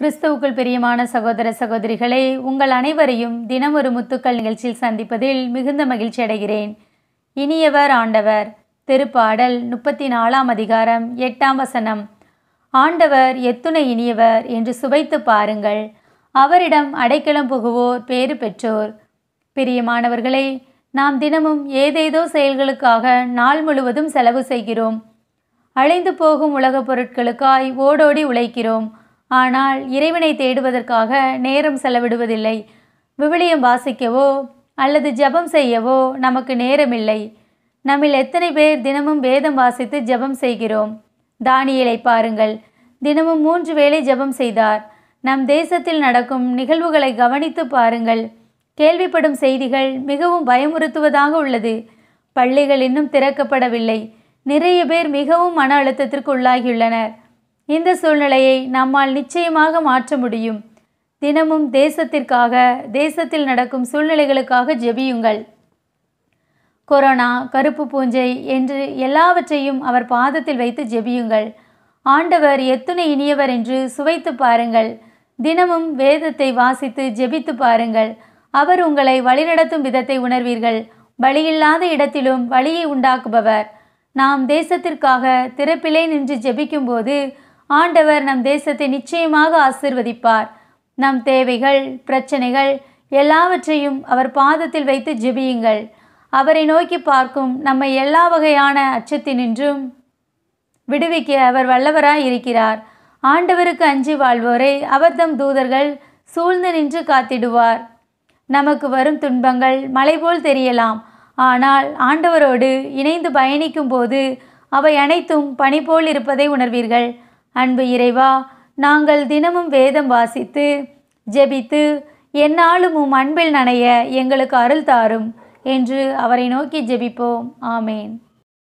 கிறிஸ்தவுக்குள் பிரியமான சகோதர சகோதரிகளை உங்கள் அனைவரையும் தினம் ஒரு முத்துக்கள் நிகழ்ச்சியில் சந்திப்பதில் மிகுந்த மகிழ்ச்சி அடைகிறேன் இனியவர் ஆண்டவர் திருப்பாடல் முப்பத்தி நாலாம் அதிகாரம் எட்டாம் வசனம் ஆண்டவர் எத்துணை இனியவர் என்று சுவைத்து பாருங்கள் அவரிடம் அடைக்கலம் புகுவோர் பேறு பெற்றோர் பிரியமானவர்களை நாம் தினமும் ஏதேதோ செயல்களுக்காக நாள் முழுவதும் செலவு செய்கிறோம் அழைந்து போகும் உலகப் பொருட்களுக்காய் ஓடோடி உழைக்கிறோம் ஆனால் இறைவனை தேடுவதற்காக நேரம் செலவிடுவதில்லை விவிலியம் வாசிக்கவோ அல்லது ஜபம் செய்யவோ நமக்கு நேரமில்லை நம்மில் எத்தனை பேர் தினமும் வேதம் வாசித்து ஜபம் செய்கிறோம் தானியலை பாருங்கள் தினமும் மூன்று வேளை ஜபம் செய்தார் நம் தேசத்தில் நடக்கும் நிகழ்வுகளை கவனித்து பாருங்கள் கேள்விப்படும் செய்திகள் மிகவும் பயமுறுத்துவதாக உள்ளது பள்ளிகள் இன்னும் திறக்கப்படவில்லை நிறைய பேர் மிகவும் மன அழுத்தத்திற்கு உள்ளாகியுள்ளனர் இந்த சூழ்நிலையை நம்மால் நிச்சயமாக மாற்ற முடியும் தினமும் தேசத்திற்காக தேசத்தில் நடக்கும் சூழ்நிலைகளுக்காக ஜெபியுங்கள் கொரோனா கருப்பு பூஞ்சை என்று எல்லாவற்றையும் அவர் பாதத்தில் வைத்து ஜெபியுங்கள் ஆண்டவர் எத்துணை இனியவர் என்று சுவைத்து பாருங்கள் தினமும் வேதத்தை வாசித்து ஜெபித்து பாருங்கள் அவர் உங்களை வழிநடத்தும் விதத்தை உணர்வீர்கள் வழியில்லாத இடத்திலும் வழியை உண்டாக்குபவர் நாம் தேசத்திற்காக திறப்பிலே நின்று ஜெபிக்கும்போது ஆண்டவர் நம் தேசத்தை நிச்சயமாக ஆசிர்வதிப்பார் நம் தேவைகள் பிரச்சனைகள் எல்லாவற்றையும் அவர் பாதத்தில் வைத்து ஜெபியுங்கள் அவரை நோக்கி பார்க்கும் நம்மை எல்லா வகையான அச்சத்தினின்றும் விடுவிக்க அவர் வல்லவராய் இருக்கிறார் ஆண்டவருக்கு அஞ்சி வாழ்வோரை அவர்தம் தூதர்கள் சூழ்ந்து நின்று காத்திடுவார் நமக்கு வரும் துன்பங்கள் மலை போல் தெரியலாம் ஆனால் ஆண்டவரோடு இணைந்து பயணிக்கும் போது அவை அனைத்தும் பணி போல் இருப்பதை உணர்வீர்கள் அன்பு இறைவா நாங்கள் தினமும் வேதம் வாசித்து ஜெபித்து என்னாலும் உம் அன்பில் நனைய எங்களுக்கு அருள் தாரும் என்று அவரை நோக்கி ஜெபிப்போம் ஆமேன்